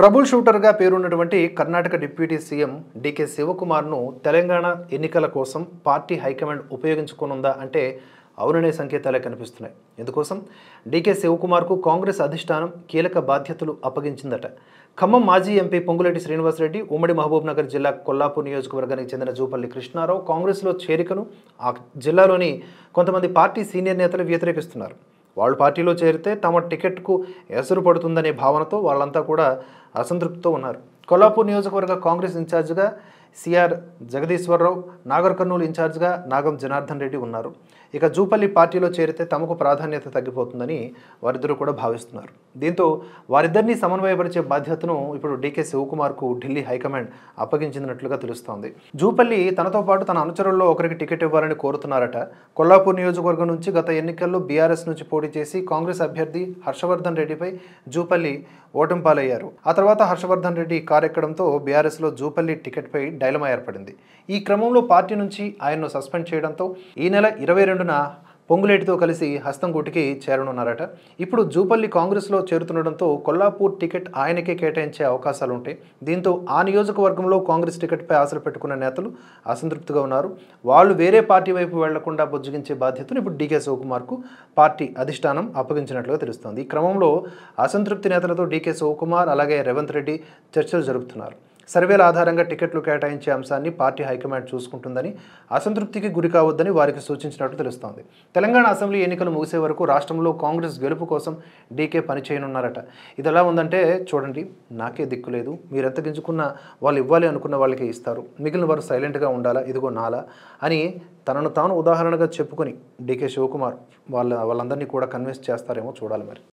trouble షూటర్గా పేరున్నటువంటి Karnataka deputy CM DK శివకుమార్ను తెలంగాణ ఎన్నికల కోసం పార్టీ హైకమాండ్ ఉపయోగించుకునుందా అంటే అవుననే సంకేతాలే కనిపిస్తున్నాయి ఎందుకోసం డికే శివకుమార్కు కాంగ్రెస్ అధిష్టానం కీలక బాధ్యతలు అప్పగించిందట ఖమ్మం మాజీ ఎంపీ పొంగులేటి శ్రీనివాసరెడ్డి ఉమ్మడి మహబూబ్నగర్ జిల్లా కొల్లాపూర్ నియోజకవర్గానికి చెందిన జూపల్లి కృష్ణారావు కాంగ్రెస్లో చేరికను ఆ జిల్లాలోని కొంతమంది పార్టీ సీనియర్ నేతలు వ్యతిరేకిస్తున్నారు వాళ్ళు పార్టీలో చేరితే తమ టికెట్కు ఎసరు పడుతుందనే భావనతో వాళ్ళంతా కూడా అసంతృప్తితో ఉన్నారు కొల్లాపూర్ నియోజకవర్గ కాంగ్రెస్ ఇన్ఛార్జిగా సిఆర్ జగదీశ్వరరావు నాగర్ కర్నూలు ఇన్ఛార్జిగా నాగం జనార్దన్ రెడ్డి ఉన్నారు ఇక జూపల్లి పార్టీలో చేరితే తమకు ప్రాధాన్యత తగ్గిపోతుందని వారిద్దరూ కూడా భావిస్తున్నారు దీంతో వారిద్దరినీ సమన్వయపరిచే బాధ్యతను ఇప్పుడు డీకే శివకుమార్కు ఢిల్లీ హైకమాండ్ అప్పగించినట్లుగా తెలుస్తోంది జూపల్లి తనతో పాటు తన అనుచరుల్లో ఒకరికి టికెట్ ఇవ్వాలని కోరుతున్నారట కొల్లాపూర్ నియోజకవర్గం నుంచి గత ఎన్నికల్లో బీఆర్ఎస్ నుంచి పోటీ చేసి కాంగ్రెస్ అభ్యర్థి హర్షవర్ధన్ రెడ్డిపై జూపల్లి ఓటంపాలయ్యారు పాలయ్యారు ఆ తర్వాత హర్షవర్ధన్ రెడ్డి కారెక్కడంతో బీఆర్ఎస్లో జూపల్లి టికెట్పై డైలమా ఏర్పడింది ఈ క్రమంలో పార్టీ నుంచి ఆయన్ను సస్పెండ్ చేయడంతో ఈ నెల ఇరవై రెండున పొంగులేటితో కలిసి హస్తం గుటికి చేరనున్నారట ఇప్పుడు జూపల్లి కాంగ్రెస్లో చేరుతుండటంతో కొల్లాపూర్ టికెట్ ఆయనకే కేటాయించే అవకాశాలు ఉంటాయి దీంతో ఆ నియోజకవర్గంలో కాంగ్రెస్ టికెట్పై ఆశలు పెట్టుకున్న నేతలు అసంతృప్తిగా ఉన్నారు వాళ్ళు వేరే పార్టీ వైపు వెళ్లకుండా బొజ్జగించే బాధ్యతను ఇప్పుడు డీకే శివకుమార్కు పార్టీ అధిష్టానం అప్పగించినట్లుగా తెలుస్తోంది ఈ క్రమంలో అసంతృప్తి నేతలతో డీకే శివకుమార్ అలాగే రేవంత్ రెడ్డి చర్చలు జరుపుతున్నారు సర్వేల ఆధారంగా టికెట్లు కేటాయించే అంశాన్ని పార్టీ హైకమాండ్ చూసుకుంటుందని అసంతృప్తికి గురి కావద్దని వారికి సూచించినట్టు తెలుస్తోంది తెలంగాణ అసెంబ్లీ ఎన్నికలు ముగిసే వరకు రాష్ట్రంలో కాంగ్రెస్ గెలుపు కోసం డీకే పనిచేయనున్నారట ఇది ఎలా ఉందంటే చూడండి నాకే దిక్కు లేదు మీరు ఎంత గింజుకున్నా వాళ్ళు ఇవ్వాలి అనుకున్న వాళ్ళకే ఇస్తారు మిగిలిన వారు సైలెంట్గా ఉండాలా ఇదిగో నాలా అని తనను తాను ఉదాహరణగా చెప్పుకొని డికే శివకుమార్ వాళ్ళ వాళ్ళందరినీ కూడా కన్విన్స్ చేస్తారేమో చూడాలి మరి